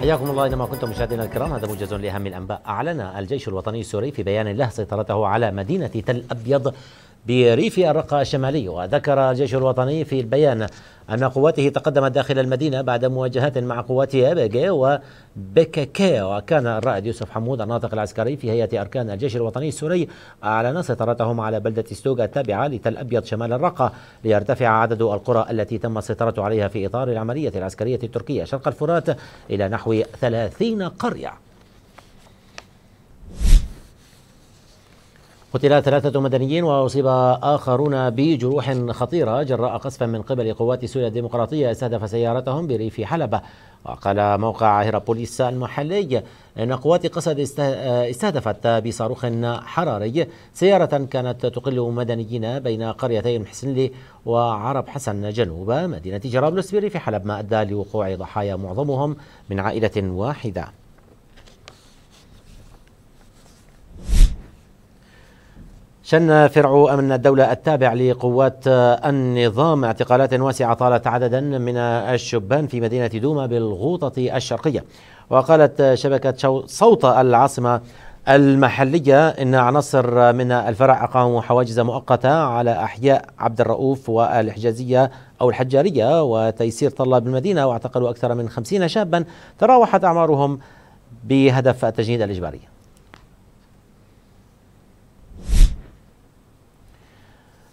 حياكم الله اينما كنتم مشاهدينا الكرام هذا موجز لاهم الانباء اعلن الجيش الوطني السوري في بيان له سيطرته على مدينه تل ابيض بريف الرقة الشمالي وذكر الجيش الوطني في البيان أن قواته تقدمت داخل المدينة بعد مواجهات مع قوات أبيجي وبككي وكان الرائد يوسف حمود الناطق العسكري في هيئة أركان الجيش الوطني السوري أعلن سيطرتهم على بلدة ستوغا التابعة لتل أبيض شمال الرقة ليرتفع عدد القرى التي تم السيطرة عليها في إطار العملية العسكرية التركية شرق الفرات إلى نحو 30 قرية قتل ثلاثة مدنيين وأصيب آخرون بجروح خطيرة جراء قصف من قبل قوات سوريا الديمقراطية استهدف سيارتهم بريف حلب وقال موقع هيرابوليس المحلي أن قوات قصد استهدفت بصاروخ حراري سيارة كانت تقل مدنيين بين قريتي محسنلي وعرب حسن جنوب مدينة جرابلس بريف حلب ما أدى لوقوع ضحايا معظمهم من عائلة واحدة شن فرع أمن الدولة التابع لقوات النظام اعتقالات واسعة طالت عددا من الشبان في مدينة دوما بالغوطة الشرقية وقالت شبكة صوت العاصمة المحلية إن عناصر من الفرع أقاموا حواجز مؤقتة على أحياء عبد الرؤوف والحجازية أو الحجارية وتيسير طلاب المدينة واعتقلوا أكثر من خمسين شابا تراوحت أعمارهم بهدف التجنيد الإجباري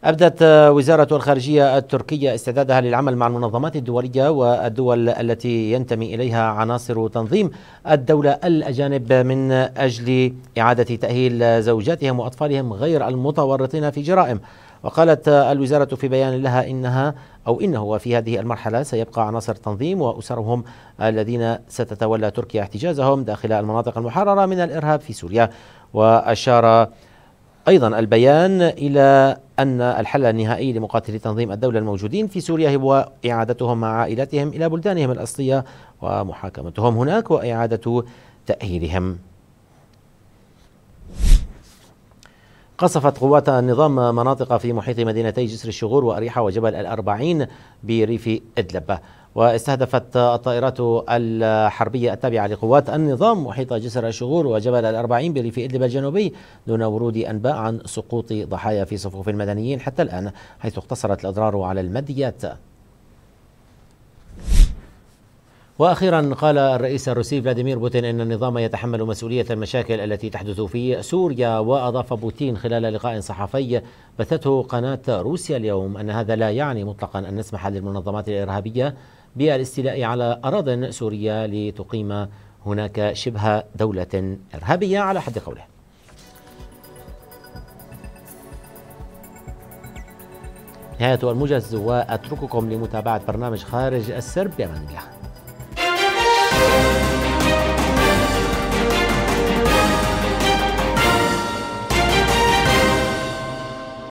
أبدت آه، وزارة الخارجية التركية استعدادها للعمل مع المنظمات الدولية والدول التي ينتمي إليها عناصر تنظيم الدولة الأجانب من أجل إعادة تأهيل زوجاتهم وأطفالهم غير المتورطين في جرائم وقالت آه، الوزارة في بيان لها إنها أو إنه في هذه المرحلة سيبقى عناصر تنظيم وأسرهم الذين ستتولى تركيا احتجازهم داخل المناطق المحررة من الإرهاب في سوريا وأشار أيضا البيان إلى أن الحل النهائي لمقاتلي تنظيم الدولة الموجودين في سوريا هو إعادتهم مع عائلاتهم إلى بلدانهم الأصلية ومحاكمتهم هناك وإعادة تأهيلهم قصفت قوات النظام مناطق في محيط مدينتي جسر الشغور وأريحة وجبل الأربعين بريف إدلب واستهدفت الطائرات الحربية التابعة لقوات النظام محيط جسر الشغور وجبل الأربعين بريف إدلب الجنوبي دون ورود أنباء عن سقوط ضحايا في صفوف المدنيين حتى الآن حيث اقتصرت الأضرار على المديات واخيرا قال الرئيس الروسي فلاديمير بوتين ان النظام يتحمل مسؤوليه المشاكل التي تحدث في سوريا واضاف بوتين خلال لقاء صحفي بثته قناه روسيا اليوم ان هذا لا يعني مطلقا ان نسمح للمنظمات الارهابيه بالاستيلاء على اراض سوريه لتقيم هناك شبه دوله ارهابيه على حد قوله نهاية الموجز وأترككم لمتابعة برنامج خارج السرب يمن الله